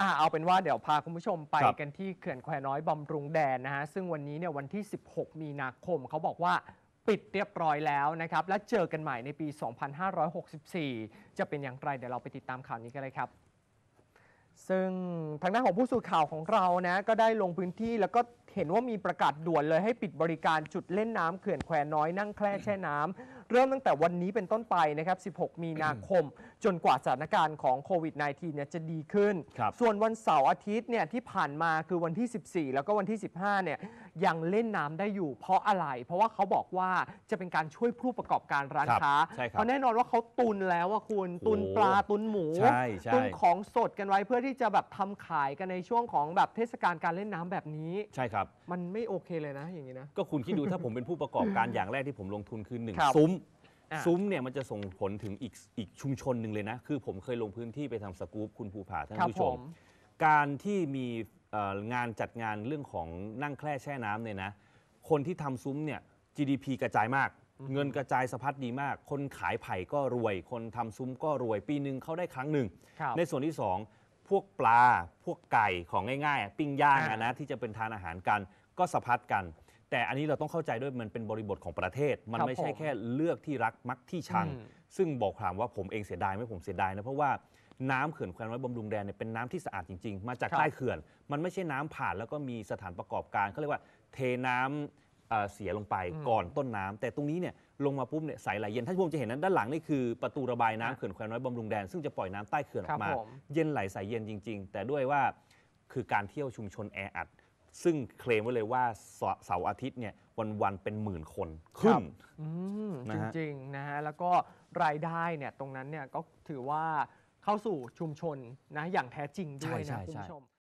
อ่าเอาเป็นว่าเดี๋ยวพาคุณผู้ชมไปกันที่เขื่อนแควน้อยบำรุงแดนนะฮะ ซึ่งวันนี้เนี่ยวันที่ 16 มีนาคม เขาบอกว่าปิดเรียบร้อยแล้วนะครับ และเจอกันใหม่ในปี 2564 จะเป็นอย่างไร เดี๋ยวเราไปติดตามข่าวนี้กันเลยครับ ซึ่งทางด้านของผู้สื่อข่าวของเรานะ ก็ได้ลงพื้นที่แล้วก็เห็นว่ามีประกาศด่วนเลยให้ปิดบริการจุดเล่นน้ำเขื่อนแควน้อยนั่งแคร่แช่น้ำเริ่มตั้งแต่วันนี้เป็นต้นไปนะครับ 16 มีนาคม จนกว่าสถานการณ์ของโควิด -19 เนี่ยจะดีขึ้น ส่วนวันเสาร์อาทิตย์เนี่ยที่ผ่านมาคือวันที่ 14 แล้วก็วันที่ 15 เนี่ยยังเล่นน้ำได้อยู่เพราะอะไร เพราะว่าเขาบอกว่าจะเป็นการช่วยผู้ประกอบการร้านค้า เพราะแน่นอนว่าเขาตุนแล้วอะคุณ ตุนปลาตุนหมู ตุนของสดกันไว้เพื่อที่จะแบบทำขายกันในช่วงของแบบเทศกาลการเล่นน้ำแบบนี้ ใช่ครับ มันไม่โอเคเลยนะอย่างนี้นะ ก็คุณคิดดูถ้าผมเป็นผู้ประกอบการอย่างแรกที่ผมลงทุนคือหนึ่งซุ้มซุ้มเนี่ยมันจะส่งผลถึงอีกอีกชุมชนหนึ่งเลยนะ คือผมเคยลงพื้นที่ไปทำสกู๊ปคุณภูผาท่านผู้ชม การที่มีงานจัดงานเรื่องของนั่งแคร่แช่น้ำเนี่ยนะ คนที่ทำซุ้มเนี่ย GDP กระจายมาก เงินกระจายสะพัดดีมาก คนขายไผ่ก็รวย คนทำซุ้มก็รวยปีหนึ่งเขาได้ครั้งหนึ่ง ในส่วนที่ 2 พวกปลาพวกไก่ของง่ายๆ ปิ้งย่างะนะที่จะเป็นทานอาหารกันก็สะพัดกันแต่อันนี้เราต้องเข้าใจด้วย มันเป็นบริบทของประเทศมันไม่ใช่แค่เลือกที่รักมักที่ชังซึ่งบอกความว่าผมเองเสียดายไม่ผมเสียดายนะเพราะว่าน้ำเขื่อนแควน้อยบำรุงแดนเนี่ยเป็นน้ำที่สะอาดจริงๆ มาจากใต้เขื่อนมันไม่ใช่น้ำผ่านแล้วก็มีสถานประกอบการเขาเรียกว่า เทน้ำเเสียลงไปก่อนต้นน้ำแต่ตรงนี้เนี่ยลงมาปุ๊บเนี่ยใสไหลเย็นท่านผู้ชมจะเห็นนั้นด้านหลังนี่คือประตูระบายน้ำเขื่อนแควน้อยบำรุงแดนซึ่งจะปล่อยน้ำใต้เขื่อนออกมา เย็นไหลใสยเย็นจริง ๆ แต่ด้วยว่าคือการเที่ยวชุมชนแออัดซึ่งเคลมไว้เลยว่าเสาสาร์อาทิตย์เนี่ยวันๆเป็นหมื่นคนขึ้นจนะจริงๆนะฮะแล้วก็รายได้เนี่ยตรงนั้นเนี่ยก็ถือว่าเข้าสู่ชุมชนนะอย่างแท้จริงด้วยนะคุณผู้ชม